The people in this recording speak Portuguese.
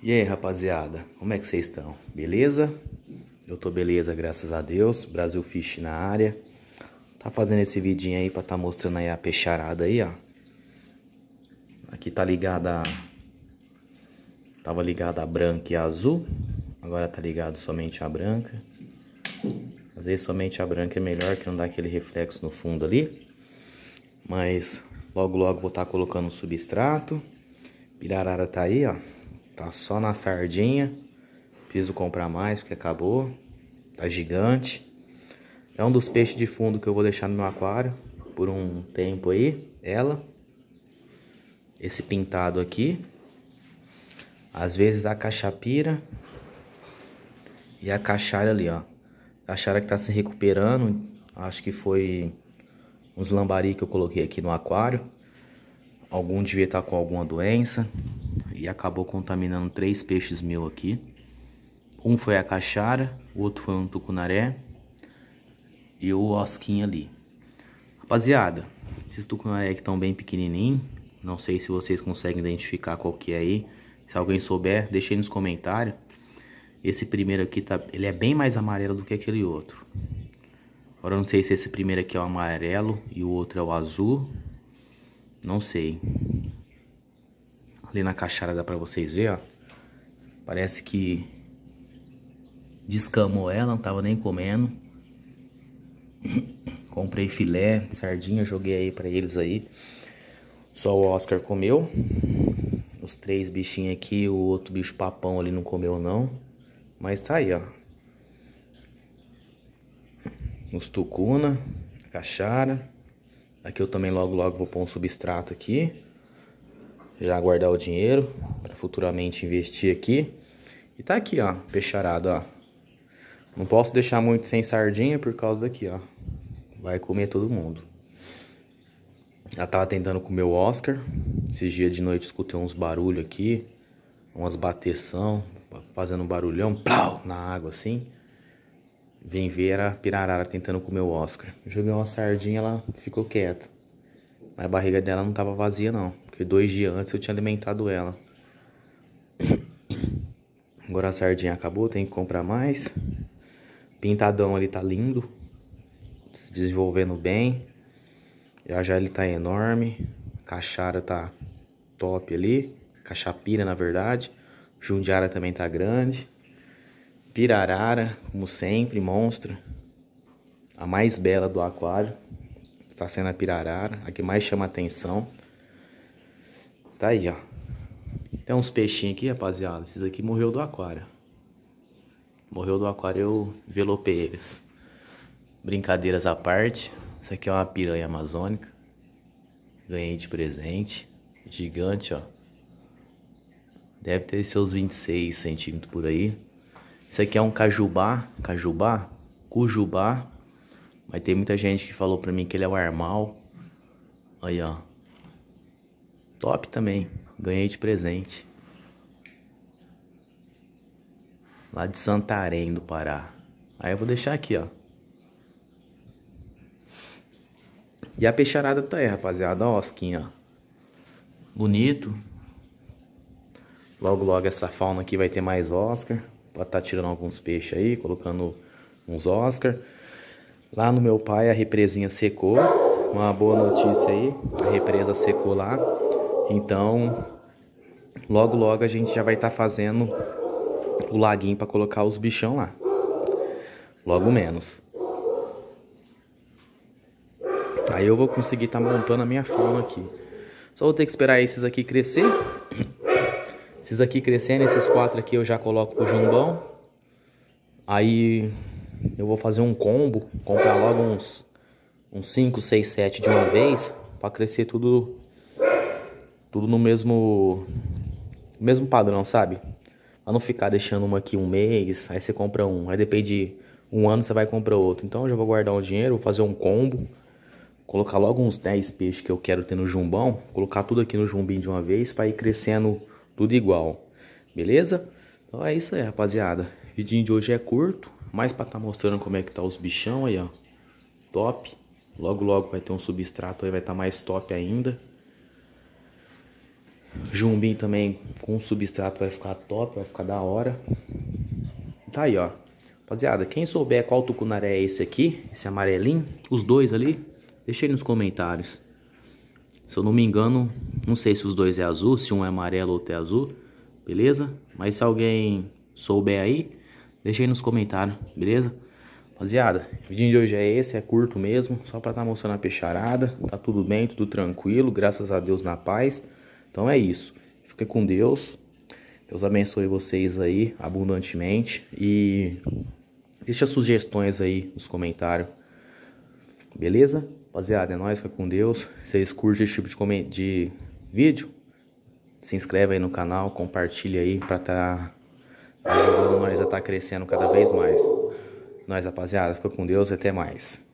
E aí, rapaziada, como é que vocês estão? Beleza? Eu tô beleza, graças a Deus. Brasil Fish na área. Tá fazendo esse vidinho aí pra tá mostrando aí a peixarada aí, ó. Aqui tá ligada Tava ligada a branca e a azul. Agora tá ligado somente a branca. Às vezes somente a branca é melhor que não dá aquele reflexo no fundo ali. Mas logo logo vou estar tá colocando o substrato. Pirarara tá aí, ó. Tá só na sardinha. Preciso comprar mais porque acabou. Tá gigante. É um dos peixes de fundo que eu vou deixar no meu aquário por um tempo aí. Ela. Esse pintado aqui. Às vezes a cachapira. E a cachara ali, ó. A cachara que tá se recuperando. Acho que foi uns lambari que eu coloquei aqui no aquário. Algum devia estar tá com alguma doença e acabou contaminando três peixes meu aqui. Um foi a caixara, o outro foi um tucunaré e o osquinho ali. Rapaziada, esses tucunaré que estão bem pequenininhos não sei se vocês conseguem identificar qual que é aí. Se alguém souber, deixe aí nos comentários. Esse primeiro aqui, tá, ele é bem mais amarelo do que aquele outro. Agora eu não sei se esse primeiro aqui é o amarelo e o outro é o azul. Não sei. Ali na caixara dá pra vocês ver, ó. Parece que descamou ela, não tava nem comendo. Comprei filé, sardinha, joguei aí pra eles aí. Só o Oscar comeu. Os três bichinhos aqui, o outro bicho papão ali não comeu não. Mas tá aí, ó. Os tucuna, a caixara. Aqui eu também logo logo vou pôr um substrato aqui já guardar o dinheiro para futuramente investir aqui. E tá aqui, ó, peixarada, ó. Não posso deixar muito sem sardinha por causa daqui, ó. Vai comer todo mundo. Ela tava tentando comer o Oscar. Esses dias de noite escutei uns barulhos aqui, umas bateção, fazendo um barulhão, plau, na água assim. Vem ver era pirarara tentando comer o Oscar. Joguei uma sardinha, ela ficou quieta. Mas a barriga dela não tava vazia não. Porque dois dias antes eu tinha alimentado ela. Agora a sardinha acabou, tem que comprar mais. Pintadão ali tá lindo. Se desenvolvendo bem. Já já ele tá enorme. cachara tá top ali. cachapira na verdade. Jundiara também tá grande. Pirarara, como sempre, monstro. A mais bela do aquário. Está sendo a pirarara. A que mais chama atenção. Tá aí, ó. Tem uns peixinhos aqui, rapaziada. Esses aqui morreu do aquário. Morreu do aquário, eu envelopei eles. Brincadeiras à parte. Isso aqui é uma piranha amazônica. Ganhei de presente. Gigante, ó. Deve ter seus 26 centímetros por aí. Isso aqui é um cajubá. Cajubá? Cujubá. Mas tem muita gente que falou pra mim que ele é o armal. Aí, ó. Top também. Ganhei de presente. Lá de Santarém, do Pará. Aí eu vou deixar aqui, ó. E a peixarada tá aí, rapaziada. Ó, osquinha, ó. Bonito. Logo, logo essa fauna aqui vai ter mais Oscar. Pra tá tirando alguns peixes aí, colocando uns Oscar. Lá no meu pai a represinha secou. Uma boa notícia aí. A represa secou lá. Então, logo logo a gente já vai estar tá fazendo o laguinho para colocar os bichão lá. Logo menos. Aí eu vou conseguir estar tá montando a minha fauna aqui. Só vou ter que esperar esses aqui crescer. Esses aqui crescendo, esses quatro aqui eu já coloco o jumbão. Aí eu vou fazer um combo, comprar logo uns, uns 5, 6, 7 de uma vez, para crescer tudo tudo no mesmo mesmo padrão, sabe? Pra não ficar deixando uma aqui um mês, aí você compra um, aí depende um ano você vai comprar outro. Então eu já vou guardar um dinheiro, vou fazer um combo, colocar logo uns 10 peixes que eu quero ter no jumbão, colocar tudo aqui no jumbinho de uma vez para ir crescendo tudo igual. Beleza? Então é isso aí, rapaziada. O vídeo de hoje é curto, mas para estar tá mostrando como é que tá os bichão aí, ó. Top. Logo logo vai ter um substrato aí, vai estar tá mais top ainda. Jumbim também com substrato vai ficar top, vai ficar da hora. Tá aí, ó. Rapaziada, quem souber qual tucunaré é esse aqui, esse amarelinho, os dois ali, deixa aí nos comentários. Se eu não me engano, não sei se os dois é azul, se um é amarelo, outro é azul, beleza? Mas se alguém souber aí, deixa aí nos comentários, beleza? Rapaziada, o vídeo de hoje é esse, é curto mesmo, só pra estar tá mostrando a peixarada, tá tudo bem, tudo tranquilo, graças a Deus na paz. Então é isso. Fica com Deus. Deus abençoe vocês aí abundantemente e deixa sugestões aí nos comentários. Beleza? Rapaziada, é nóis, fica com Deus. Se vocês curtem esse tipo de, de vídeo, se inscreve aí no canal, compartilha aí pra tá ajudando nós a tá crescendo cada vez mais. Nós, rapaziada, fica com Deus e até mais.